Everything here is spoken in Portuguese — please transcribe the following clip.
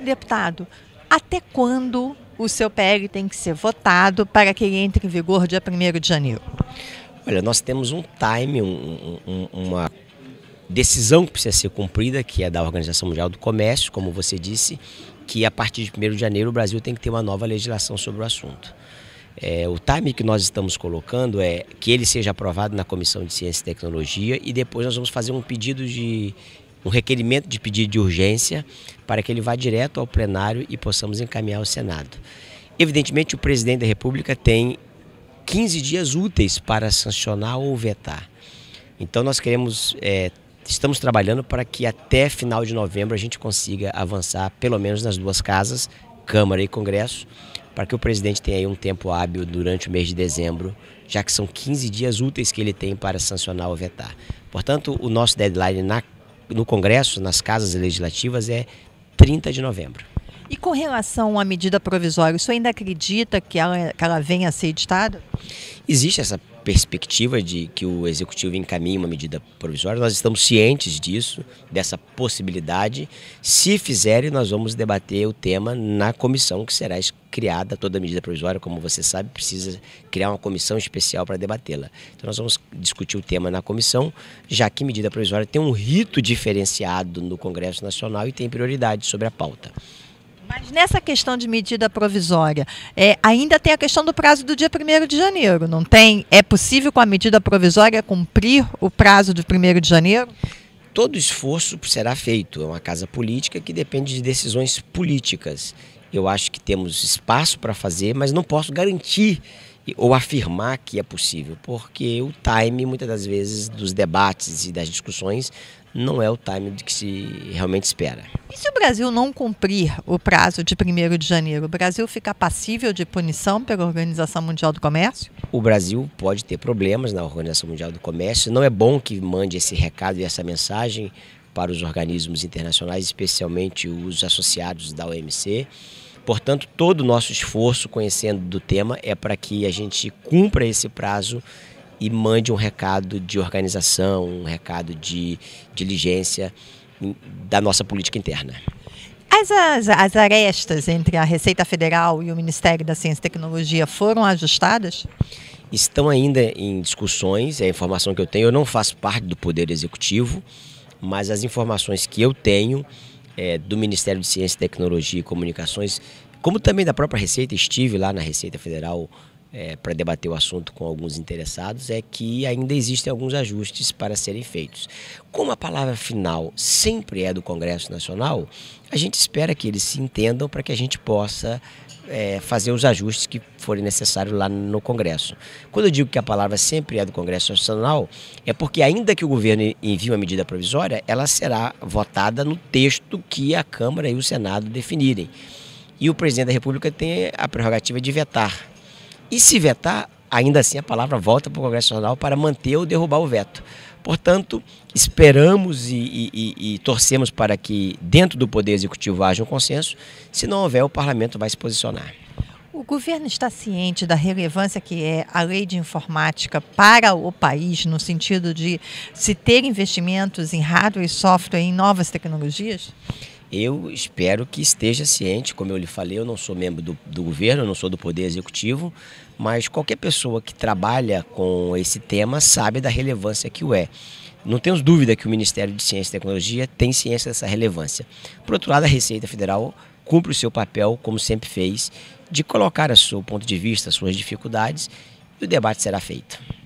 Deputado, até quando o seu PL tem que ser votado para que ele entre em vigor dia 1 de janeiro? Olha, nós temos um time, um, um, uma decisão que precisa ser cumprida, que é da Organização Mundial do Comércio, como você disse, que a partir de 1 de janeiro o Brasil tem que ter uma nova legislação sobre o assunto. É, o time que nós estamos colocando é que ele seja aprovado na Comissão de Ciência e Tecnologia e depois nós vamos fazer um pedido de um requerimento de pedido de urgência para que ele vá direto ao plenário e possamos encaminhar ao Senado. Evidentemente, o presidente da República tem 15 dias úteis para sancionar ou vetar. Então, nós queremos, é, estamos trabalhando para que até final de novembro a gente consiga avançar, pelo menos nas duas casas, Câmara e Congresso, para que o presidente tenha aí um tempo hábil durante o mês de dezembro, já que são 15 dias úteis que ele tem para sancionar ou vetar. Portanto, o nosso deadline na no Congresso, nas casas legislativas, é 30 de novembro. E com relação à medida provisória, o senhor ainda acredita que ela, que ela venha a ser editada? Existe essa perspectiva de que o executivo encaminhe uma medida provisória. Nós estamos cientes disso, dessa possibilidade. Se fizerem, nós vamos debater o tema na comissão que será criada. Toda medida provisória, como você sabe, precisa criar uma comissão especial para debatê-la. Então nós vamos discutir o tema na comissão, já que medida provisória tem um rito diferenciado no Congresso Nacional e tem prioridade sobre a pauta. Mas nessa questão de medida provisória, é, ainda tem a questão do prazo do dia 1 de janeiro, não tem? É possível com a medida provisória cumprir o prazo do 1 de janeiro? Todo esforço será feito. É uma casa política que depende de decisões políticas. Eu acho que temos espaço para fazer, mas não posso garantir ou afirmar que é possível, porque o time, muitas das vezes, dos debates e das discussões não é o time de que se realmente espera. E se o Brasil não cumprir o prazo de 1 de janeiro, o Brasil fica passível de punição pela Organização Mundial do Comércio? O Brasil pode ter problemas na Organização Mundial do Comércio. Não é bom que mande esse recado e essa mensagem para os organismos internacionais, especialmente os associados da OMC. Portanto, todo o nosso esforço conhecendo do tema é para que a gente cumpra esse prazo e mande um recado de organização, um recado de diligência da nossa política interna. As, as, as, arestas entre a Receita Federal e o Ministério da Ciência e Tecnologia foram ajustadas? Estão ainda em discussões, é a informação que eu tenho. Eu não faço parte do Poder Executivo, mas as informações que eu tenho é, do Ministério de Ciência, Tecnologia e Comunicações, como também da própria Receita, estive lá na Receita Federal é, para debater o assunto com alguns interessados é que ainda existem alguns ajustes para serem feitos. Como a palavra final sempre é do Congresso Nacional, a gente espera que eles se entendam para que a gente possa é, fazer os ajustes que forem necessários lá no Congresso. Quando eu digo que a palavra sempre é do Congresso Nacional, é porque ainda que o governo envie uma medida provisória, ela será votada no texto que a Câmara e o Senado definirem. E o presidente da República tem a prerrogativa de vetar e se vetar, ainda assim a palavra volta para o Congresso Nacional para manter ou derrubar o veto. Portanto, esperamos e, e, e, torcemos para que dentro do Poder Executivo haja um consenso. Se não houver, o Parlamento vai se posicionar. O governo está ciente da relevância que é a lei de informática para o país, no sentido de se ter investimentos em hardware e software em novas tecnologias? eu espero que esteja ciente, como eu lhe falei, eu não sou membro do, do governo, eu não sou do Poder Executivo, mas qualquer pessoa que trabalha com esse tema sabe da relevância que o é. Não temos dúvida que o Ministério de Ciência e Tecnologia tem ciência dessa relevância. Por outro lado, a Receita Federal cumpre o seu papel, como sempre fez, de colocar o seu ponto de vista, suas dificuldades, e o debate será feito.